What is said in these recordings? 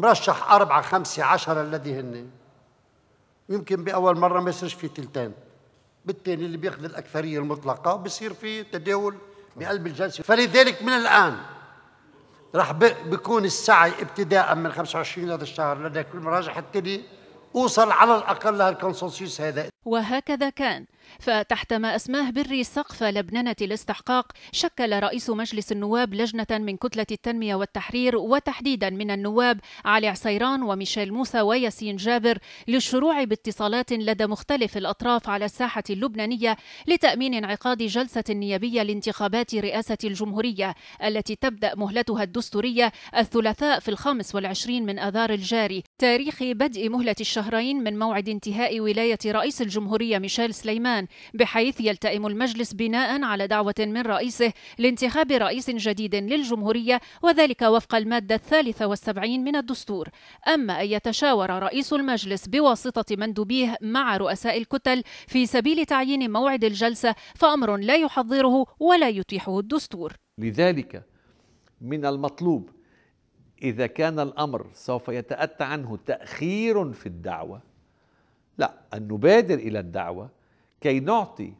مرشح أربعة خمسة عشرة الذي هن يمكن بأول مرة ما يصيرش في تلتان بالتالي اللي بياخذ الأكثرية المطلقة بصير في تداول بقلب الجلسة فلذلك من الآن راح بيكون السعي ابتداء من 25 هذا الشهر لدى كل مراجع حتى لي اوصل على الاقل لهالكونسنسوس هذا وهكذا كان فتحت ما أسماه بري سقف لبنانة الاستحقاق شكل رئيس مجلس النواب لجنة من كتلة التنمية والتحرير وتحديدا من النواب علي عسيران وميشيل موسى وياسين جابر للشروع باتصالات لدى مختلف الأطراف على الساحة اللبنانية لتأمين انعقاد جلسة نيابية لانتخابات رئاسة الجمهورية التي تبدأ مهلتها الدستورية الثلاثاء في الخامس والعشرين من آذار الجاري تاريخ بدء مهلة الشهرين من موعد انتهاء ولاية رئيس الجمهورية ميشيل سليمان لبنان بحيث يلتئم المجلس بناء على دعوة من رئيسه لانتخاب رئيس جديد للجمهورية وذلك وفق المادة الثالثة والسبعين من الدستور أما أن يتشاور رئيس المجلس بواسطة مندوبيه مع رؤساء الكتل في سبيل تعيين موعد الجلسة فأمر لا يحضره ولا يتيحه الدستور لذلك من المطلوب إذا كان الأمر سوف يتأتى عنه تأخير في الدعوة لا أن نبادر إلى الدعوة كي نعطي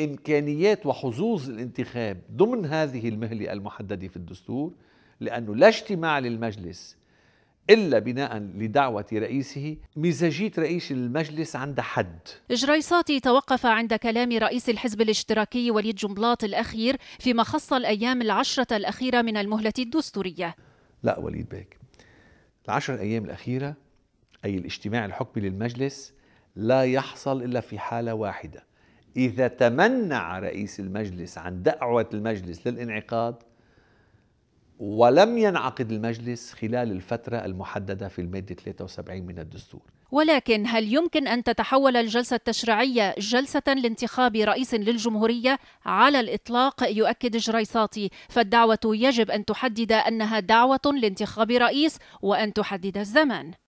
إمكانيات وحظوظ الانتخاب ضمن هذه المهلة المحددة في الدستور لأنه لا اجتماع للمجلس إلا بناء لدعوة رئيسه مزاجية رئيس المجلس عند حد جريساتي توقف عند كلام رئيس الحزب الاشتراكي وليد جنبلاط الأخير فيما خص الأيام العشرة الأخيرة من المهلة الدستورية لا وليد بيك العشر أيام الأخيرة أي الاجتماع الحكمي للمجلس لا يحصل إلا في حالة واحدة إذا تمنع رئيس المجلس عن دعوة المجلس للانعقاد ولم ينعقد المجلس خلال الفترة المحددة في المادة 73 من الدستور ولكن هل يمكن أن تتحول الجلسة التشريعية جلسة لانتخاب رئيس للجمهورية على الإطلاق يؤكد جريصاتي فالدعوة يجب أن تحدد أنها دعوة لانتخاب رئيس وأن تحدد الزمان